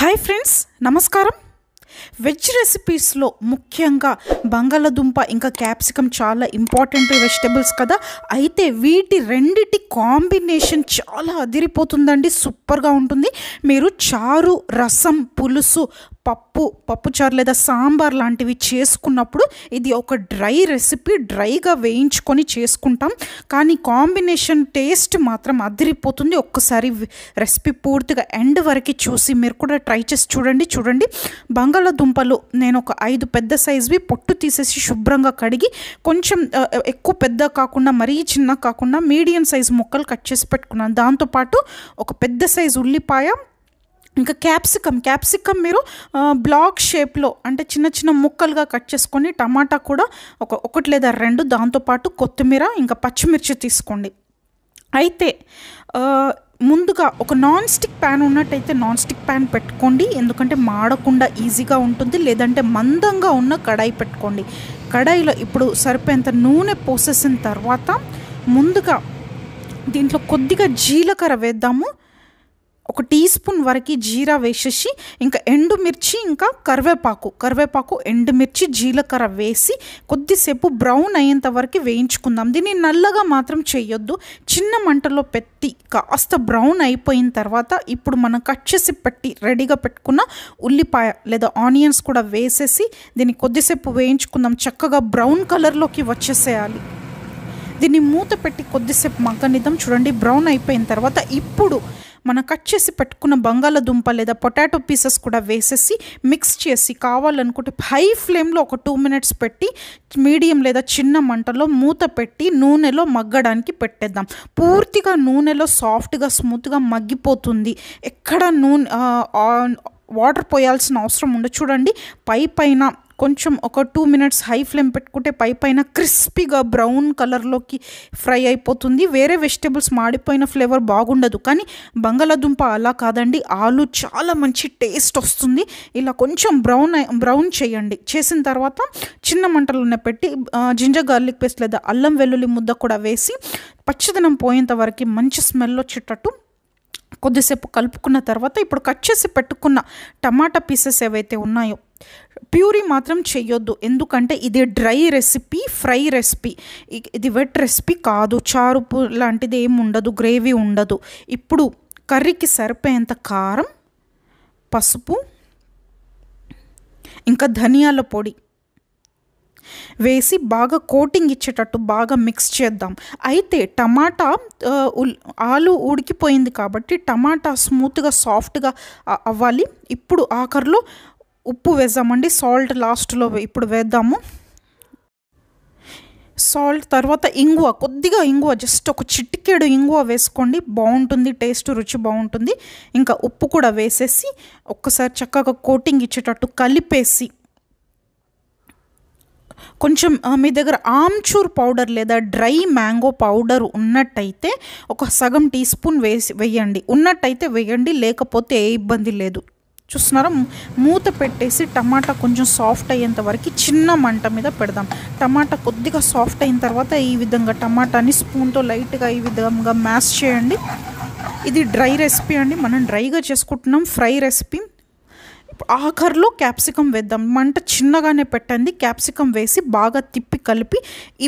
hi friends నమస్కారం veg రెసిపీస్లో ముఖ్యంగా బంగాళదుంప ఇంకా క్యాప్సికమ్ చాలా ఇంపార్టెంట్ వెజిటబుల్స్ కదా అయితే వీటి రెండిటి కాంబినేషన్ చాలా అదిరిపోతుందండి సూపర్గా ఉంటుంది మీరు చారు రసం పులుసు పప్పు పప్పుచారు లేదా సాంబార్ లాంటివి చేసుకున్నప్పుడు ఇది ఒక డ్రై రెసిపీ డ్రైగా వేయించుకొని చేసుకుంటాం కానీ కాంబినేషన్ టేస్ట్ మాత్రం అదిరిపోతుంది ఒక్కసారి రెసిపీ పూర్తిగా ఎండ్ వరకు చూసి మీరు కూడా ట్రై చేసి చూడండి చూడండి బంగాళాదుంపలు నేను ఒక ఐదు పెద్ద సైజువి పొట్టు తీసేసి శుభ్రంగా కడిగి కొంచెం ఎక్కువ పెద్ద కాకుండా మరీ చిన్న కాకుండా మీడియం సైజు ముక్కలు కట్ చేసి పెట్టుకున్నాను దాంతోపాటు ఒక పెద్ద సైజు ఉల్లిపాయ ఇంకా క్యాప్సికమ్ క్యాప్సికమ్ మీరు బ్లాక్ షేప్లో అంటే చిన్న చిన్న ముక్కలుగా కట్ చేసుకొని టమాటా కూడా ఒక ఒకటి లేదా రెండు దాంతోపాటు కొత్తిమీర ఇంకా పచ్చిమిర్చి తీసుకోండి అయితే ముందుగా ఒక నాన్ స్టిక్ ప్యాన్ ఉన్నట్టయితే నాన్ స్టిక్ ప్యాన్ పెట్టుకోండి ఎందుకంటే మాడకుండా ఈజీగా ఉంటుంది లేదంటే మందంగా ఉన్న కడాయి పెట్టుకోండి కడాయిలో ఇప్పుడు సరిపోయేంత నూనె పోసేసిన తర్వాత ముందుగా దీంట్లో కొద్దిగా జీలకర్ర వేద్దాము ఒక టీ స్పూన్ వరకు జీరా వేసేసి ఇంకా ఎండుమిర్చి ఇంకా కరివేపాకు కరివేపాకు ఎండుమిర్చి జీలకర్ర వేసి కొద్దిసేపు బ్రౌన్ అయ్యేంత వరకు వేయించుకుందాం దీన్ని నల్లగా మాత్రం చేయొద్దు చిన్న మంటలో పెట్టి కాస్త బ్రౌన్ అయిపోయిన తర్వాత ఇప్పుడు మనం కట్ చేసి పెట్టి రెడీగా పెట్టుకున్న ఉల్లిపాయ లేదా ఆనియన్స్ కూడా వేసేసి దీన్ని కొద్దిసేపు వేయించుకుందాం చక్కగా బ్రౌన్ కలర్లోకి వచ్చేసేయాలి దీన్ని మూత పెట్టి కొద్దిసేపు మగ్గనిద్దాం చూడండి బ్రౌన్ అయిపోయిన తర్వాత ఇప్పుడు మనం కట్ చేసి పెట్టుకున్న బంగాళదుంప లేదా పొటాటో పీసెస్ కూడా వేసేసి మిక్స్ చేసి కావాలనుకుంటే హై ఫ్లేమ్లో ఒక టూ మినిట్స్ పెట్టి మీడియం లేదా చిన్న మంటలో మూత పెట్టి నూనెలో మగ్గడానికి పెట్టేద్దాం పూర్తిగా నూనెలో సాఫ్ట్గా స్మూత్గా మగ్గిపోతుంది ఎక్కడ నూనె వాటర్ పోయాల్సిన అవసరం ఉండదు చూడండి పై పైన కొంచెం ఒక టూ మినిట్స్ హై ఫ్లేమ్ పెట్టుకుంటే పై పైన క్రిస్పీగా బ్రౌన్ కలర్లోకి ఫ్రై అయిపోతుంది వేరే వెజిటేబుల్స్ మాడిపోయిన ఫ్లేవర్ బాగుండదు కానీ బంగాళాదుంప అలా కాదండి ఆలు చాలా మంచి టేస్ట్ వస్తుంది ఇలా కొంచెం బ్రౌన్ బ్రౌన్ చేయండి చేసిన తర్వాత చిన్న మంటలోనే పెట్టి జింజర్ గార్లిక్ పేస్ట్ లేదా అల్లం వెల్లుల్లి ముద్ద కూడా వేసి పచ్చదనం పోయేంత వరకు మంచి స్మెల్ వచ్చేటట్టు కొద్దిసేపు కలుపుకున్న తర్వాత ఇప్పుడు కట్ చేసి పెట్టుకున్న టమాటా పీసెస్ ఏవైతే ఉన్నాయో ప్యూరీ మాత్రం చేయొద్దు ఎందుకంటే ఇది డ్రై రెసిపీ ఫ్రై రెసిపీ ఇది వెట్ రెసిపీ కాదు చారు లాంటిది ఏమి ఉండదు గ్రేవీ ఉండదు ఇప్పుడు కర్రీకి సరిపోయేంత కారం పసుపు ఇంకా ధనియాల పొడి వేసి బాగా కోటింగ్ ఇచ్చేటట్టు బాగా మిక్స్ చేద్దాం అయితే టమాటా ఆలు ఉడికిపోయింది కాబట్టి టమాటా స్మూత్గా సాఫ్ట్గా అవ్వాలి ఇప్పుడు ఆఖరిలో ఉప్పు వేద్దామండి సాల్ట్ లాస్ట్లో ఇప్పుడు వేద్దాము సాల్ట్ తర్వాత ఇంగువ కొద్దిగా ఇంగువ జస్ట్ ఒక చిట్టికేడు ఇంగువ వేసుకోండి బాగుంటుంది టేస్ట్ రుచి బాగుంటుంది ఇంకా ఉప్పు కూడా వేసేసి ఒక్కసారి చక్కగా కోటింగ్ ఇచ్చేటట్టు కలిపేసి కొంచెం మీ దగ్గర ఆమ్చూర్ పౌడర్ లేదా డ్రై మ్యాంగో పౌడర్ ఉన్నట్టయితే ఒక సగం టీ స్పూన్ వేసి వేయండి ఉన్నట్టయితే వేయండి లేకపోతే ఏ ఇబ్బంది లేదు చూస్తున్నారా మూత పెట్టేసి టమాటా కొంచెం సాఫ్ట్ అయ్యేంత వరకు చిన్న మంట మీద పెడదాం టమాటా కొద్దిగా సాఫ్ట్ అయిన తర్వాత ఈ విధంగా టమాటాని స్పూన్తో లైట్గా ఈ విధంగా మ్యాష్ చేయండి ఇది డ్రై రెసిపీ అండి మనం డ్రైగా చేసుకుంటున్నాం ఫ్రై రెసిపీ ఆఖర్లో క్యాప్సికం వేద్దాం మంట చిన్నగానే పెట్టండి క్యాప్సికం వేసి బాగా తిప్పి కలిపి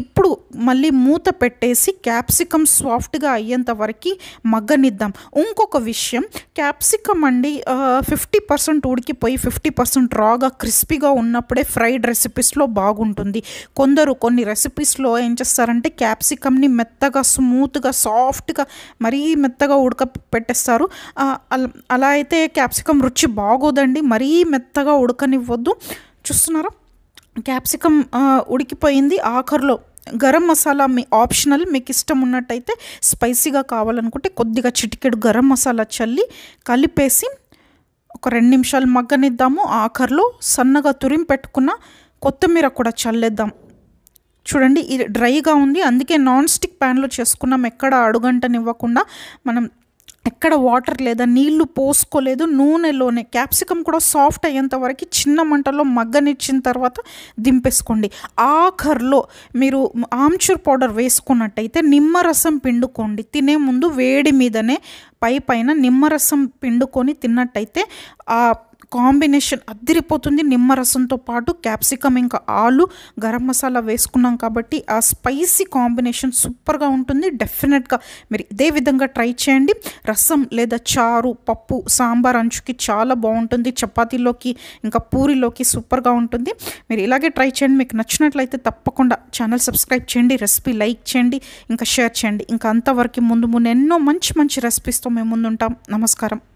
ఇప్పుడు మళ్ళీ మూత పెట్టేసి క్యాప్సికం సాఫ్ట్గా అయ్యేంత వరకు మగ్గనిద్దాం ఇంకొక విషయం క్యాప్సికం అండి ఫిఫ్టీ పర్సెంట్ ఉడికిపోయి ఫిఫ్టీ పర్సెంట్ రాగా క్రిస్పీగా ఉన్నప్పుడే ఫ్రైడ్ రెసిపీస్లో బాగుంటుంది కొందరు కొన్ని రెసిపీస్లో ఏం చేస్తారంటే క్యాప్సికమ్ని మెత్తగా స్మూత్గా సాఫ్ట్గా మరీ మెత్తగా ఉడక పెట్టేస్తారు అలా అయితే క్యాప్సికం రుచి బాగోదండి మరీ మరీ మెత్తగా ఉడకనివ్వద్దు చూస్తున్నారా క్యాప్సికమ్ ఉడికిపోయింది ఆఖరిలో గరం మసాలా మీ ఆప్షనల్ మీకు ఇష్టం ఉన్నట్టయితే స్పైసీగా కావాలనుకుంటే కొద్దిగా చిటికెడు గరం మసాలా చల్లి కలిపేసి ఒక రెండు నిమిషాలు మగ్గనిద్దాము ఆఖరిలో సన్నగా తురిం పెట్టుకున్న కొత్తిమీర కూడా చల్లేద్దాం చూడండి ఇది డ్రైగా ఉంది అందుకే నాన్ స్టిక్ ప్యాన్లో చేసుకున్నాం ఎక్కడ అడుగంటనివ్వకుండా మనం ఎక్కడ వాటర్ లేదా నీళ్లు పోసుకోలేదు నూనెలోనే క్యాప్సికమ్ కూడా సాఫ్ట్ అయ్యేంత వరకు చిన్న మంటలో మగ్గనిచ్చిన తర్వాత దింపేసుకోండి ఆఖర్లో మీరు ఆమ్చూర్ పౌడర్ వేసుకున్నట్టయితే నిమ్మరసం పిండుకోండి తినే ముందు వేడి మీదనే పై పైన నిమ్మరసం పిండుకొని తిన్నట్టయితే ఆ కాంబినేషన్ అద్దరిపోతుంది నిమ్మరసంతో పాటు క్యాప్సికమ్ ఇంకా ఆలు గరం మసాలా వేసుకున్నాం కాబట్టి ఆ స్పైసీ కాంబినేషన్ సూపర్గా ఉంటుంది డెఫినెట్గా మీరు ఇదే విధంగా ట్రై చేయండి రసం లేదా చారు పప్పు సాంబార్ అంచుకి చాలా బాగుంటుంది చపాతీలోకి ఇంకా పూరిలోకి సూపర్గా ఉంటుంది మీరు ఇలాగే ట్రై చేయండి మీకు నచ్చినట్లయితే తప్పకుండా ఛానల్ సబ్స్క్రైబ్ చేయండి రెసిపీ లైక్ చేయండి ఇంకా షేర్ చేయండి ఇంకా అంతవరకు ముందు ముందు ఎన్నో మంచి మంచి రెసిపీస్తో మేము ముందుంటాం నమస్కారం